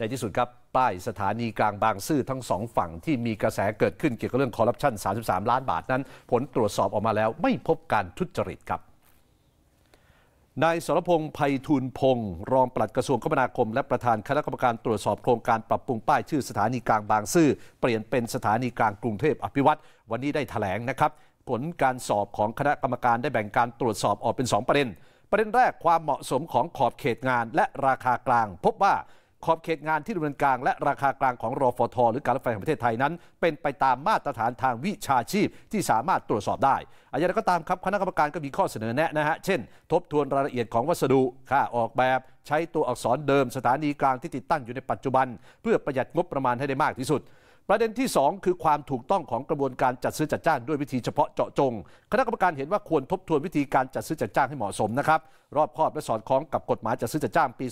ในที่สุดครับป้ายสถานีกลางบางซื่อทั้งสองฝั่งที่มีกระแสเกิดขึ้น เกี่ยวกับเรื่องคอร์รัปชัน33 ล้านบาทนั้น ผลตรวจสอบออกมาแล้วไม่พบการทุจริตครับ นายสรพงษ์ไพฑูรย์พงศ์รองปลัดกระทรวงคมนาคม และประธานคณะกรรมการตรวจสอบโครงการปรับปรุงป้าย ชื่อสถานีกลางบางซื่อเปลี่ยนเป็นสถานีกลางกรุงเทพ อภิวัตรวันนี้ได้ถแถลงนะครับ ผลการสอบของคณะกรรมการได้แบ่งการตรวจสอบออกเป็น2ประเด็น ประเด็นแรกความเหมาะสมของขอบเขตงานและราคากลางพบว่าขอบเขตงานที่ดำเนินการและราคากลางของรอฟท หรือการรถไฟแห่งประเทศไทยนั้น เป็นไปตามมาตรฐานทางวิชาชีพที่สามารถตรวจสอบได้ อาจารย์ก็ตามครับคณะกรรมการก็มีข้อเสนอแนะนะฮะ เช่น ทบทวนรายละเอียดของวัสดุ ค่าออกแบบใช้ตัวอักษรเดิมสถานีกลางที่ติดตั้งอยู่ในปัจจุบัน เพื่อประหยัดงบประมาณให้ได้มากที่สุดประเด็นที่ 2 คือความถูกต้องของกระบวนการจัดซื้อจัดจ้างด้วยวิธีเฉพาะเจาะจง คณะกรรมการเห็นว่าควรทบทวนวิธีการจัดซื้อจัดจ้างให้เหมาะสมนะครับ รอบคอบและสอดคล้องกับกฎหมายจัดซื้อจัดจ้างปี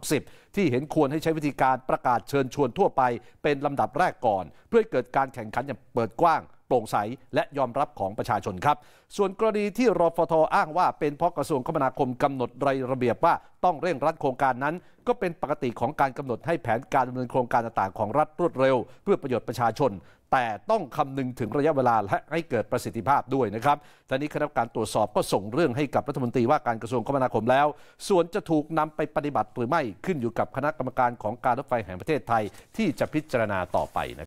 2560 ที่เห็นควรให้ใช้วิธีการประกาศเชิญชวนทั่วไปเป็นลำดับแรกก่อน เพื่อเกิดการแข่งขันอย่างเปิดกว้างร่งใส และยอมรับของประชาชนครับ ส่วนกรณีที่รฟท อ้างว่า เป็นเพราะกระทรวงคมนาคมกำหนดรายระเบียบว่า ต้องเร่งรัดโครงการนั้น ก็เป็นปกติของการกำหนดให้แผนการดำเนินโครงการต่างๆ ของรัฐรวดเร็ว เพื่อประโยชน์ประชาชน แต่ต้องคำนึงถึงระยะเวลาและให้เกิดประสิทธิภาพด้วยนะครับทีนี้คณะกรรมการตรวจสอบก็ส่งเรื่องให้กับรัฐมนตรีว่าการกระทรวงคมนาคมแล้วส่วนจะถูกนำไปปฏิบัติหรือไม่ขึ้นอยู่กับคณะกรรมการของการรถไฟแห่งประเทศไทยที่จะพิจารณาต่อไปนะ